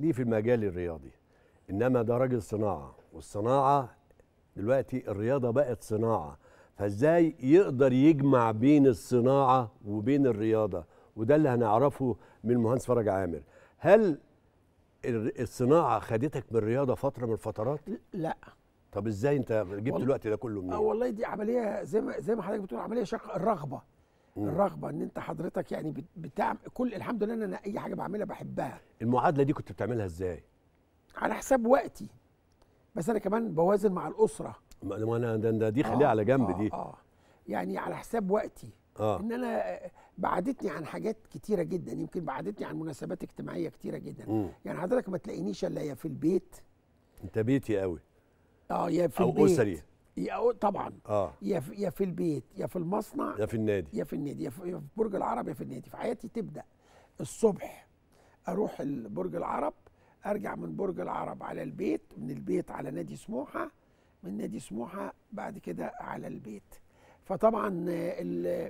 ليه في المجال الرياضي انما ده راجل صناعه والصناعه دلوقتي الرياضه بقت صناعه فازاي يقدر يجمع بين الصناعه وبين الرياضه وده اللي هنعرفه من المهندس فرج عامر هل الصناعه خدتك من الرياضه فتره من الفترات لا طب ازاي انت جبت الوقت ده كله منين؟ آه، والله دي عمليه زي ما زي ما حضرتك بتقول عمليه شق الرغبه الرغبه ان انت حضرتك يعني بتعمل كل الحمد لله ان انا اي حاجه بعملها بحبها المعادله دي كنت بتعملها ازاي على حساب وقتي بس انا كمان بوازن مع الاسره ما انا ده دي آه، خليها آه على جنب آه دي اه يعني على حساب وقتي آه. ان انا بعدتني عن حاجات كتيره جدا يمكن بعدتني عن مناسبات اجتماعيه كتيره جدا يعني حضرتك ما تلاقينيش الا يا في البيت انت بيتي قوي اه يا في أو البيت اسري يا طبعا اه يا في, يا في البيت يا في المصنع يا في النادي يا في النادي يا في, برج العرب يا في النادي في حياتي تبدا الصبح اروح برج العرب ارجع من برج العرب على البيت من البيت على نادي سموحه من نادي سموحه بعد كده على البيت فطبعا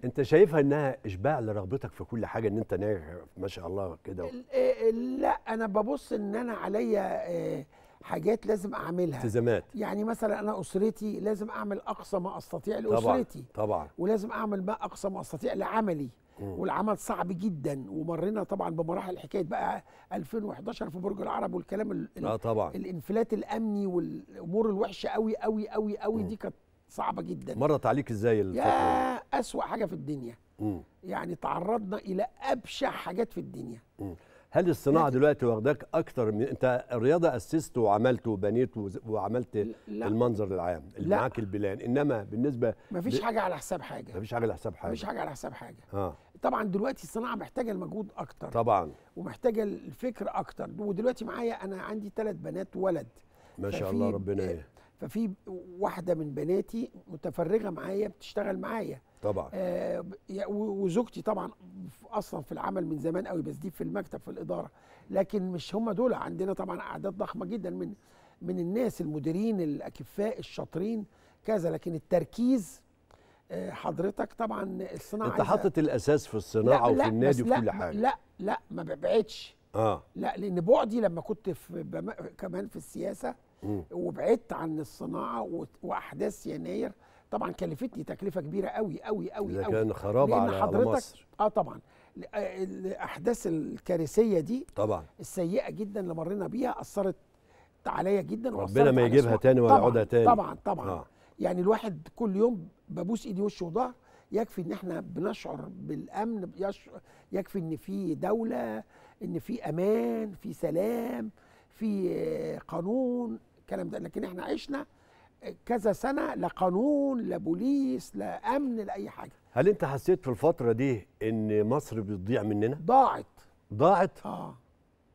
انت شايفها انها اشباع لرغبتك في كل حاجه ان انت ناجح ما شاء الله كده إيه، لا انا ببص ان انا عليا آه، حاجات لازم اعملها التزامات يعني مثلا انا اسرتي لازم اعمل اقصى ما استطيع لاسرتي طبعا, طبعا. ولازم اعمل ما اقصى ما استطيع لعملي والعمل صعب جدا ومرينا طبعا بمراحل حكايه بقى 2011 في برج العرب والكلام اه طبعا الانفلات الامني والامور الوحشه قوي قوي قوي قوي دي كانت صعبه جدا مرت عليك ازاي الفتره يا اسوء حاجه في الدنيا مم. يعني تعرضنا الى ابشع حاجات في الدنيا مم. هل الصناعه لا. دلوقتي واخداك اكتر من انت الرياضه اسست وعملت وبنيت وعملت لا. المنظر العام اللي معاك البلان انما بالنسبه مفيش ب... حاجه على حساب حاجه مفيش حاجه على حساب حاجه مفيش حاجه على حساب حاجه آه. طبعا دلوقتي الصناعه محتاجه المجهود اكتر طبعا ومحتاجه الفكر اكتر ودلوقتي معايا انا عندي ثلاث بنات ولد ما شاء الله ربنا ايه ففي واحده من بناتي متفرغه معايا بتشتغل معايا طبعا آه وزوجتي طبعا اصلا في العمل من زمان قوي بس دي في المكتب في الاداره لكن مش هم دول عندنا طبعا اعداد ضخمه جدا من من الناس المديرين الاكفاء الشاطرين كذا لكن التركيز آه، حضرتك طبعا الصناعه انت حاطط الاساس في الصناعه وفي النادي وفي كل حاجه لا لا ما ببعدش اه لا لان بعدي لما كنت في كمان في السياسه وبعدت عن الصناعه واحداث يناير طبعا كلفتني تكلفه كبيره قوي قوي قوي قوي كان خراب على حضرتك مصر. اه طبعا آه، الاحداث الكارثيه دي طبعا السيئه جدا اللي مرينا بيها اثرت عليا جدا ربنا ما يجيبها تاني ولا يعودها تاني طبعا طبعا آه. يعني الواحد كل يوم ببوس ايدي وشه وظهر يكفي ان احنا بنشعر بالامن يكفي ان في دوله ان في امان في سلام في قانون الكلام ده لكن احنا عشنا كذا سنه لا قانون لا بوليس لا امن لاي حاجه هل انت حسيت في الفتره دي ان مصر بتضيع مننا ضاعت ضاعت اه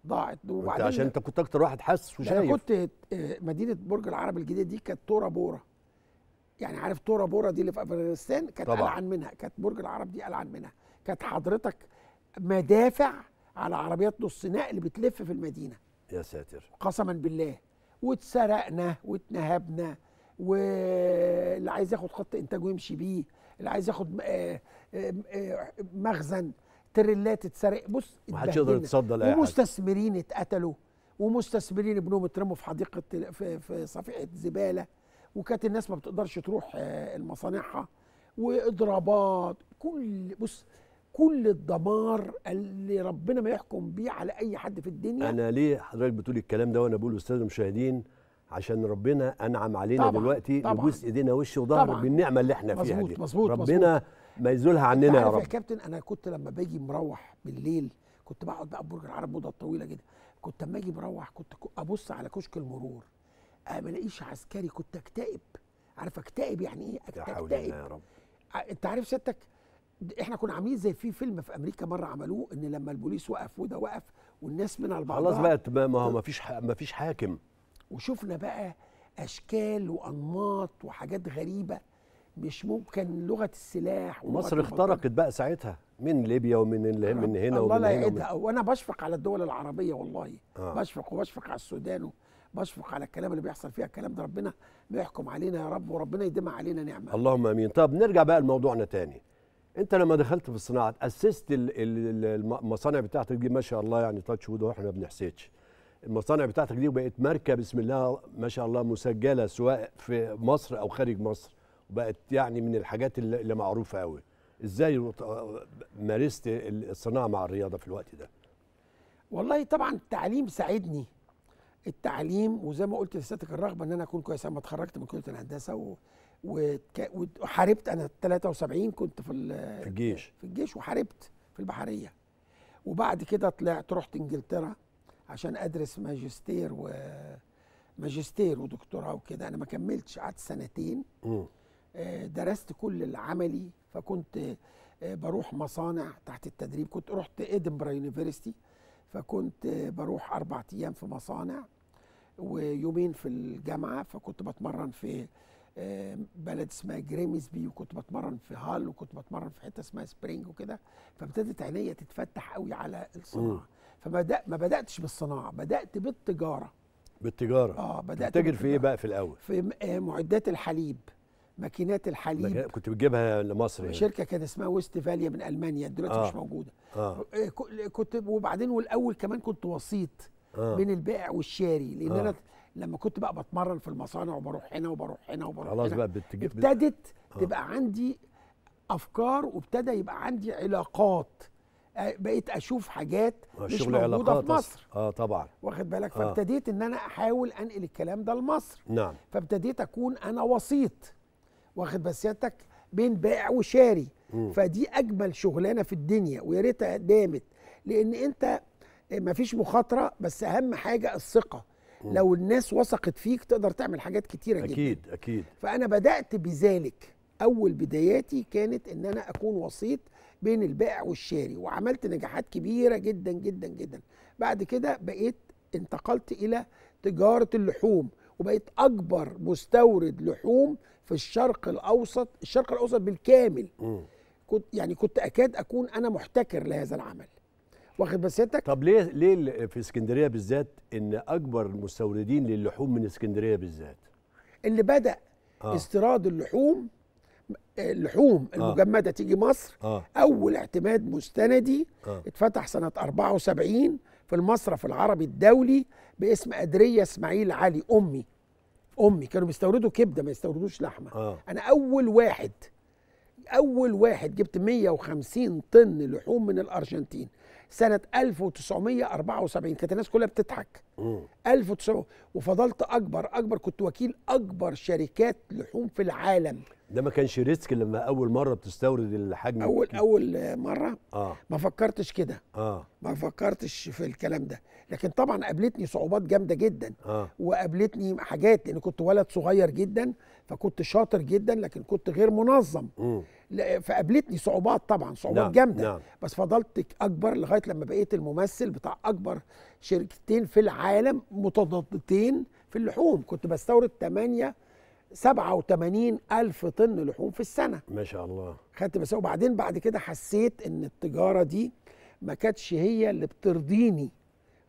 ضاعت وبعدين عشان انت كنت اكتر واحد حاسس وشايف انا كنت آه، مدينه برج العرب الجديده دي كانت تورا بورا يعني عارف تورا بورا دي اللي في افغانستان كانت ألعن منها كانت برج العرب دي ألعن منها كانت حضرتك مدافع على عربيات نص نقل بتلف في المدينه يا ساتر قسما بالله واتسرقنا واتنهبنا واللي عايز ياخد خط انتاجه يمشي بيه اللي عايز ياخد آه، آه، آه، مخزن تريلات اتسرق بص محدش يقدر يتصدى لاي ومستثمرين اتقتلوا ومستثمرين ابنهم اترموا في حديقه في, في صفيحه زباله وكانت الناس ما بتقدرش تروح مصانعها واضرابات كل بص كل الدمار اللي ربنا ما يحكم بيه على اي حد في الدنيا انا ليه حضرتك بتقول الكلام ده وانا بقول استاذ المشاهدين عشان ربنا انعم علينا طبعًا دلوقتي طبعًا نبوس ايدينا وش وظهر بالنعمه اللي احنا فيها دي مظبوط ربنا مزبوط ما يزولها عننا يا رب يا كابتن انا كنت لما باجي مروح بالليل كنت بقعد بقى برج العرب مده طويله جدا كنت لما اجي مروح كنت ابص على كشك المرور ما الاقيش عسكري كنت اكتئب عارف اكتئب يعني ايه اكتئب يا رب انت عارف سيادتك احنا كنا عاملين زي في فيلم في امريكا مره عملوه ان لما البوليس وقف وده وقف والناس من على بعضها خلاص بقى ما هو ما فيش ما فيش حاكم وشفنا بقى اشكال وانماط وحاجات غريبه مش ممكن لغه السلاح مصر اخترقت بقى ساعتها من ليبيا ومن من هنا ومن الله هنا ومن... وانا بشفق على الدول العربيه والله آه. بشفق وبشفق على السودان بشفق على الكلام اللي بيحصل فيها الكلام ده ربنا بيحكم علينا يا رب وربنا يديم علينا نعمه اللهم امين طب نرجع بقى لموضوعنا تاني انت لما دخلت في الصناعه اسست المصانع بتاعتك دي ما شاء الله يعني تاتش وود واحنا ما بنحسدش المصانع بتاعتك دي وبقت ماركه بسم الله ما شاء الله مسجله سواء في مصر او خارج مصر وبقت يعني من الحاجات اللي معروفه قوي ازاي مارست الصناعه مع الرياضه في الوقت ده والله طبعا التعليم ساعدني التعليم وزي ما قلت لساتك الرغبه ان انا اكون كويس لما اتخرجت من كليه الهندسه و... وحاربت انا 73 كنت في ال... في الجيش في الجيش وحاربت في البحريه وبعد كده طلعت رحت انجلترا عشان ادرس ماجستير و ماجستير ودكتوراه وكده انا ما كملتش قعدت سنتين آه، درست كل العملي فكنت آه، بروح مصانع تحت التدريب كنت رحت ادنبرا يونيفرستي فكنت آه، بروح اربع ايام في مصانع ويومين في الجامعه فكنت بتمرن في بلد اسمها جريمسبي وكنت بتمرن في هال وكنت بتمرن في حته اسمها سبرينج وكده فابتدت عينيا تتفتح قوي على الصناعه فبدأ ما بداتش بالصناعه بدات بالتجاره بالتجاره اه بدات تتاجر في ايه بقى في الاول في آه، معدات الحليب ماكينات الحليب كنت بتجيبها لمصر يعني. شركه كانت اسمها ويست فاليا من المانيا دلوقتي آه. مش موجوده آه. آه، كنت وبعدين والاول كمان كنت وسيط آه. بين البائع والشاري لان آه. انا لما كنت بقى بتمرن في المصانع وبروح هنا وبروح هنا وبروح خلاص بقى بتجيب ابتدت آه. تبقى عندي افكار وابتدى يبقى عندي علاقات بقيت اشوف حاجات مش موجوده في مصر اه طبعا واخد بالك آه. فابتديت ان انا احاول انقل الكلام ده لمصر نعم فابتديت اكون انا وسيط واخد بسيادتك بين بائع وشاري م. فدي اجمل شغلانه في الدنيا ويا ريتها دامت لان انت مفيش مخاطره بس اهم حاجه الثقه لو الناس وثقت فيك تقدر تعمل حاجات كتيره أكيد جدا اكيد اكيد فانا بدات بذلك اول بداياتي كانت ان انا اكون وسيط بين البائع والشاري وعملت نجاحات كبيره جدا جدا جدا بعد كده بقيت انتقلت الى تجاره اللحوم وبقيت اكبر مستورد لحوم في الشرق الاوسط الشرق الاوسط بالكامل م. كنت يعني كنت اكاد اكون انا محتكر لهذا العمل واخد بسيتك طب ليه ليه في اسكندريه بالذات ان اكبر المستوردين للحوم من اسكندريه بالذات اللي بدا آه. استيراد اللحوم اللحوم آه. المجمده آه. تيجي مصر آه. اول اعتماد مستندي آه. اتفتح سنه 74 في المصرف العربي الدولي باسم أدرية إسماعيل علي أمي أمي كانوا بيستوردوا كبدة ما يستوردوش لحمة آه. أنا أول واحد أول واحد جبت 150 طن لحوم من الأرجنتين سنة 1974 كانت الناس كلها بتضحك 1900 وفضلت أكبر أكبر كنت وكيل أكبر شركات لحوم في العالم ده ما كانش ريسك لما اول مره بتستورد الحجم اول الكي. اول مره آه. ما فكرتش كده آه. ما فكرتش في الكلام ده لكن طبعا قابلتني صعوبات جامده جدا آه. وقابلتني حاجات لان كنت ولد صغير جدا فكنت شاطر جدا لكن كنت غير منظم فقابلتني صعوبات طبعا صعوبات نعم. جامده نعم. بس فضلت اكبر لغايه لما بقيت الممثل بتاع اكبر شركتين في العالم متضادتين في اللحوم كنت بستورد 8 87 ألف طن لحوم في السنة ما شاء الله خدت بس وبعدين بعد كده حسيت إن التجارة دي ما كانتش هي اللي بترضيني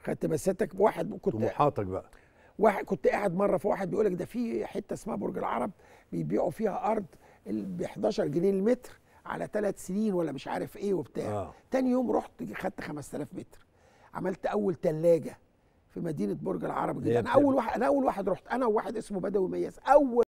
خدت بساتك واحد كنت طموحاتك بقى واحد كنت قاعد مره في واحد بيقول لك ده في حته اسمها برج العرب بيبيعوا فيها ارض ب 11 جنيه المتر على ثلاث سنين ولا مش عارف ايه وبتاع آه. تاني يوم رحت خدت 5000 متر عملت اول ثلاجه في مدينه برج العرب جدا انا اول واحد انا اول واحد رحت انا وواحد اسمه بدوي مياس اول